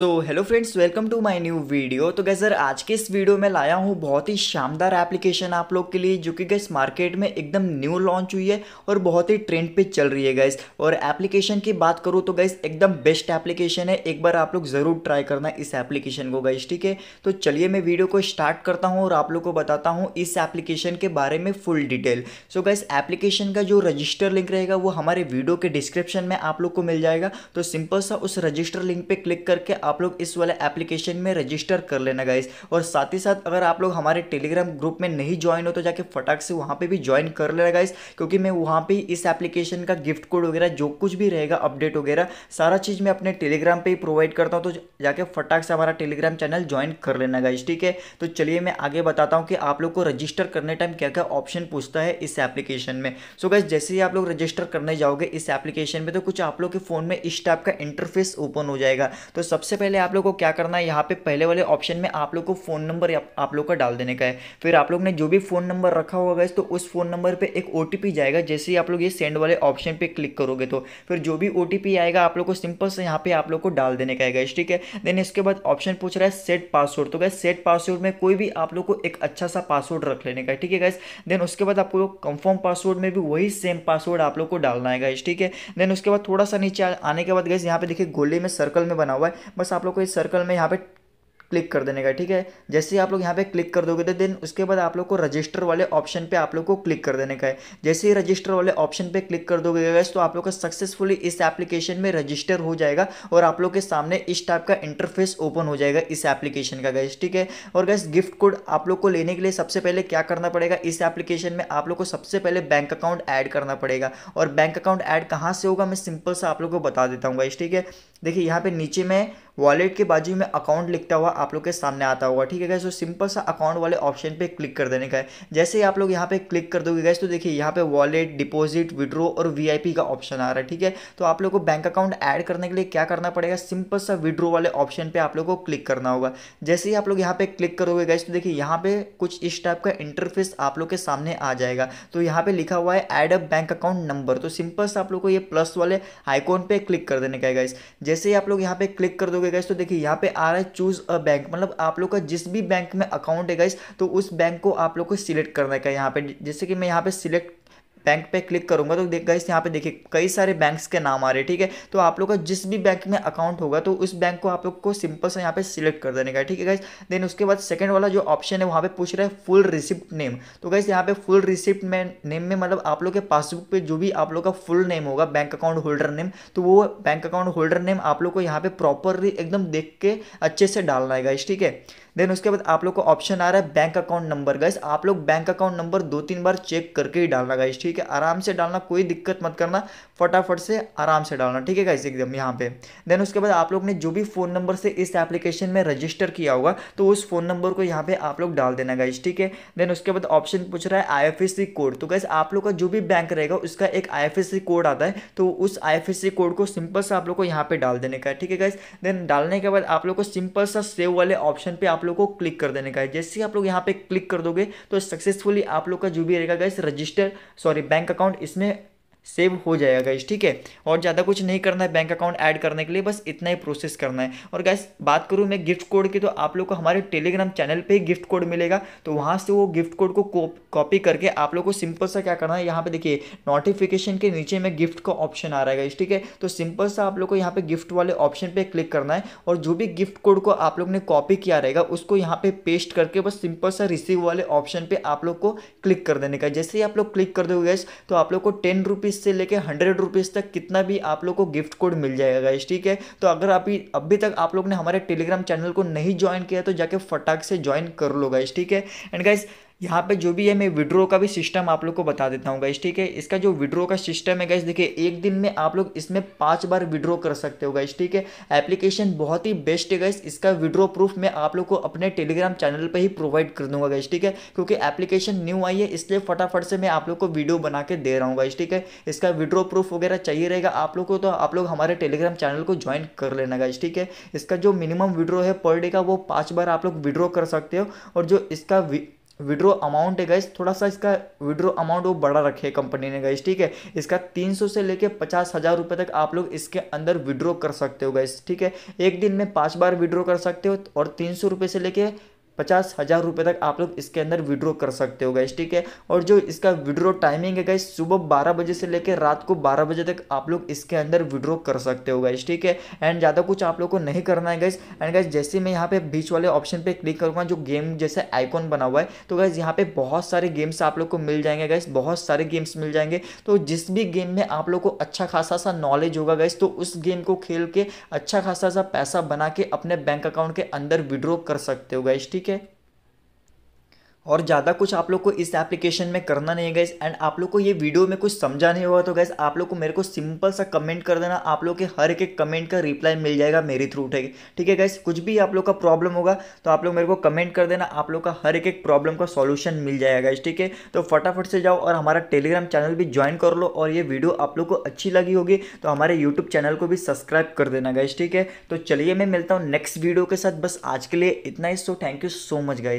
तो hello friends welcome to my new video तो guys sir आज के इस वीडियो में लाया हूँ बहुत ही शानदार एप्लीकेशन आप लोग के लिए जो कि गैस मार्केट में एकदम न्यू लॉन्च हुई है और बहुत ही ट्रेंड पे चल रही है गैस और एप्लीकेशन की बात करूँ तो गैस एकदम बेस्ट एप्लीकेशन है एक बार आप लोग ज़रूर ट्राई करना इस एप्लीकेशन को गैस ठीक है तो चलिए मैं वीडियो को स्टार्ट करता हूँ और आप लोग को बताता हूँ इस एप्लीकेशन के बारे में full detail so guys application का जो रजिस्टर लिंक रहेगा वो हमारे वीडियो के डिस्क्रिप्शन में आप लोग को मिल जाएगा तो सिंपल सा उस रजिस्टर लिंक पर क्लिक करके आप लोग इस वाले एप्लीकेशन में रजिस्टर कर लेना गाइस और साथ ही साथ अगर आप लोग हमारे टेलीग्राम ग्रुप में नहीं ज्वाइन हो तो जाके फटाक से वहाँ पर भी ज्वाइन कर लेना गाइस क्योंकि मैं वहाँ पर इस एप्लीकेशन का गिफ्ट कोड वगैरह जो कुछ भी रहेगा अपडेट वगैरह सारा चीज़ मैं अपने टेलीग्राम पर ही प्रोवाइड करता हूँ तो जाके फटाक से हमारा टेलीग्राम चैनल ज्वाइन कर लेना गाइस ठीक है तो चलिए मैं आगे बताता हूँ कि आप लोग को रजिस्टर करने टाइम क्या क्या ऑप्शन पूछता है इस एप्लीकेशन में सो so गाइस जैसे ही आप लोग रजिस्टर करने जाओगे इस एप्लीकेशन में तो कुछ आप लोग के फ़ोन में इस टाइप का इंटरफेस ओपन हो जाएगा तो सबसे पहले आप लोग को क्या करना है यहाँ पे पहले वाले ऑप्शन में आप लोग को फ़ोन नंबर आप लोग का डाल देने का है फिर आप लोग ने जो भी फ़ोन नंबर रखा होगा तो उस फ़ोन नंबर पर एक ओ जाएगा जैसे ही आप लोग ये सेंड वाले ऑप्शन पर क्लिक करोगे तो फिर जो भी ओ आएगा आप लोग को सिंपल से यहाँ पे आप लोग को डाल देने का है ठीक है देन इसके बाद ऑप्शन पूछ रहा है सेट पासवर्ड तो गैस सेट पासवर्ड में कोई भी आप लोग को एक अच्छा सा पासवर्ड रख लेने का है ठीक है गैस देन उसके बाद आपको कंफर्म पासवर्ड में भी वही सेम पासवर्ड आप लोग को डालना है गैस ठीक है देन उसके बाद थोड़ा सा नीचे आने के बाद गैस यहाँ पे देखिए गोले में सर्कल में बना हुआ है बस आप लोग को इस सर्कल में यहाँ पे क्लिक कर देने का ठीक है जैसे आप लोग यहाँ पे क्लिक कर दोगे तो देन उसके बाद आप लोग को रजिस्टर वाले ऑप्शन पे आप लोग को क्लिक कर देने का है जैसे ही रजिस्टर वाले ऑप्शन पे क्लिक कर दोगे गैस तो आप लोग का सक्सेसफुली इस एप्लीकेशन में रजिस्टर हो जाएगा और आप लोग के सामने इस टाइप का इंटरफेस ओपन हो जाएगा इस एप्लीकेशन का गैस ठीक है और गैस गिफ्ट कोड आप लोग को लेने के लिए सबसे पहले क्या करना पड़ेगा इस एप्लीकेशन में आप लोग को सबसे पहले बैंक अकाउंट ऐड करना पड़ेगा और बैंक अकाउंट ऐड कहाँ से होगा मैं सिंपल सा आप लोग को बता देता हूँ गैस ठीक है देखिए यहाँ पर नीचे में वॉलेट के बाजू में अकाउंट लिखता हुआ आप लोग के सामने आता होगा ठीक है गैस तो सिंपल सा अकाउंट वाले ऑप्शन पे क्लिक कर देने का है जैसे ही आप लोग यहाँ पे क्लिक कर दोगे गैस तो देखिए यहाँ पे वॉलेट डिपॉजिट विड्रो और वीआईपी का ऑप्शन आ रहा है ठीक है तो आप लोग को बैंक अकाउंट ऐड करने के लिए क्या करना पड़ेगा सिंपल सा विड्रो वाले ऑप्शन पर आप लोग को क्लिक करना होगा जैसे ही आप लोग यहाँ पे क्लिक करोगे गैस तो देखिए यहाँ पे कुछ इस टाइप का इंटरफेस आप लोग के सामने आ जाएगा तो यहाँ पे लिखा हुआ है add a bank account number तो सिंपल सा आप लोग को ये प्लस वाले आइकॉन पे क्लिक कर देने का है गैस जैसे ही आप लोग यहाँ पे क्लिक कर दोगे गैस तो देखिए यहाँ पे आ रहा है चूज अ बैंक मतलब आप लोग का जिस भी बैंक में अकाउंट है गाइस तो उस बैंक को आप लोग को सिलेक्ट करने का यहाँ पे जैसे कि मैं यहाँ पे सिलेक्ट बैंक पे क्लिक करूंगा तो देख गाइस यहाँ पे देखिए कई सारे बैंक्स के नाम आ रहे हैं ठीक है तो आप लोग का जिस भी बैंक में अकाउंट होगा तो उस बैंक को आप लोग को सिंपल सा यहाँ पे सिलेक्ट कर देने का ठीक है गाइस देन उसके बाद सेकंड वाला जो ऑप्शन है वहाँ पे पूछ रहा है फुल रिसिप्ट नेम तो गाइस यहाँ पे फुल रिसिप्ट में नेम में मतलब आप लोग के पासबुक पे जो भी आप लोग का फुल नेम होगा बैंक अकाउंट होल्डर नेम तो वो बैंक अकाउंट होल्डर नेम आप लोग को यहाँ पे प्रॉपरली एकदम देख के अच्छे से डालना है गाइस ठीक है देन उसके बाद आप लोग को ऑप्शन आ रहा है बैंक अकाउंट नंबर गाइस आप लोग बैंक अकाउंट नंबर दो तीन बार चेक करके ही डालना गाइस ठीक ठीक है आराम से डालना कोई दिक्कत मत करना फटाफट से आराम से डालना ठीक है गाइस एकदम यहाँ पे देन उसके बाद आप लोग ने जो भी फ़ोन नंबर से इस एप्लीकेशन में रजिस्टर किया होगा तो उस फ़ोन नंबर को यहाँ पे आप लोग डाल देना गाइस ठीक है देन उसके बाद ऑप्शन पूछ रहा है आई कोड तो गाइस आप लोग का जो भी बैंक रहेगा उसका एक आई कोड आता है तो उस आई कोड को सिंपल सा आप लोग को यहाँ पे डाल देने का है ठीक है गाइस देन डालने के बाद आप लोग को सिंपल सा सेव वाले ऑप्शन पर आप लोग को क्लिक कर देने का है जैसे ही आप लोग यहाँ पे क्लिक कर दोगे तो सक्सेसफुली आप लोग का जो भी रहेगा guys register sorry sorry bank account इसमें सेव हो जाएगा गाइज ठीक है और ज़्यादा कुछ नहीं करना है बैंक अकाउंट ऐड करने के लिए बस इतना ही प्रोसेस करना है और गैस बात करूँ मैं गिफ्ट कोड की तो आप लोग को हमारे टेलीग्राम चैनल पे ही गिफ्ट कोड मिलेगा तो वहाँ से वो गिफ्ट कोड को कॉपी करके आप लोग को सिंपल सा क्या करना है यहाँ पर देखिए नोटिफिकेशन के नीचे में गिफ्ट का ऑप्शन आ रहा है गाइज ठीक है तो सिंपल सा आप लोग को यहाँ पे गिफ्ट वाले ऑप्शन पर क्लिक करना है और जो भी गिफ्ट कोड को आप लोग ने कॉपी किया रहेगा उसको यहाँ पर पेस्ट करके बस सिंपल सा रिसीव वाले ऑप्शन पे आप लोग को क्लिक कर देने का जैसे ही आप लोग क्लिक कर दोगे गैस तो आप लोग को टेन रुपीज़ रुपीज़ से लेकर हंड्रेड रुपीज़ तक कितना भी आप लोग को गिफ्ट कोड मिल जाएगा गाइस ठीक है तो अगर आप अभी तक आप लोग ने हमारे टेलीग्राम चैनल को नहीं ज्वाइन किया तो जाके फटाक से ज्वाइन कर लो गाइस ठीक है एंड गाइस यहाँ पे जो भी है मैं विड्रो का भी सिस्टम आप लोग को बता देता हूँ गैस ठीक है इसका जो विड्रो का सिस्टम है गैस देखिए एक दिन में आप लोग इसमें पाँच बार विड्रो कर सकते हो गैस ठीक है एप्लीकेशन बहुत ही बेस्ट है गैस इसका विड्रो प्रूफ मैं आप लोग को अपने टेलीग्राम चैनल पर ही प्रोवाइड कर दूंगा गैस ठीक है क्योंकि एप्लीकेशन न्यू आई है इसलिए फटाफट से मैं आप लोग को वीडियो बना के दे रहा हूँ गैस ठीक है इसका विड्रो प्रूफ वगैरह चाहिए रहेगा आप लोग को तो आप लोग हमारे टेलीग्राम चैनल को ज्वाइन कर लेना गैस ठीक है इसका जो मिनिमम विड्रो है पर डे का वो पाँच बार आप लोग विड्रो कर सकते हो और जो इसका विड्रो अमाउंट है गाइस थोड़ा सा इसका विड्रो अमाउंट वो बड़ा रखे कंपनी ने गाइस ठीक है इसका तीन सौ से लेके पचास हज़ार रुपये तक आप लोग इसके अंदर विड्रो कर सकते हो गाइस ठीक है एक दिन में पांच बार विड्रो कर सकते हो और तीन सौ रुपये से लेके पचास हज़ार रुपये तक आप लोग इसके अंदर विड्रॉ कर सकते हो गैस ठीक है और जो इसका विड्रॉ टाइमिंग है गैस सुबह बारह बजे से लेकर रात को बारह बजे तक आप लोग इसके अंदर विड्रॉ कर सकते हो गैस ठीक है एंड ज़्यादा कुछ आप लोग को नहीं करना है गैस एंड गैस जैसे मैं यहाँ पे बीच वाले ऑप्शन पर क्लिक करूँगा जो गेम जैसे आइकॉन बना हुआ है तो गैस यहाँ पर बहुत सारे गेम्स आप लोग को मिल जाएंगे गैस बहुत सारे गेम्स मिल जाएंगे तो जिस भी गेम में आप लोग को अच्छा खासा सा नॉलेज होगा गैस तो उस गेम को खेल के अच्छा खासा सा पैसा बना के अपने बैंक अकाउंट के अंदर विड्रॉ कर सकते हो गैस ठीक है quer. और ज़्यादा कुछ आप लोग को इस एप्लीकेशन में करना नहीं है गैस एंड आप लोग को ये वीडियो में कुछ समझा नहीं हुआ तो गैस आप लोग को मेरे को सिंपल सा कमेंट कर देना आप लोग के हर एक कमेंट का रिप्लाई मिल जाएगा मेरे थ्रू उठेगी ठीक है गैस कुछ भी आप लोग का प्रॉब्लम होगा तो आप लोग मेरे को कमेंट कर देना आप लोग का हर एक प्रॉब्लम का सॉल्यूशन मिल जाएगा गैस ठीक है तो फटाफट से जाओ और हमारा टेलीग्राम चैनल भी ज्वाइन कर लो और ये वीडियो आप लोग को अच्छी लगी होगी तो हमारे यूट्यूब चैनल को भी सब्सक्राइब कर देना गैस ठीक है तो चलिए मैं मिलता हूँ नेक्स्ट वीडियो के साथ बस आज के लिए इतना ही so thank you so much guys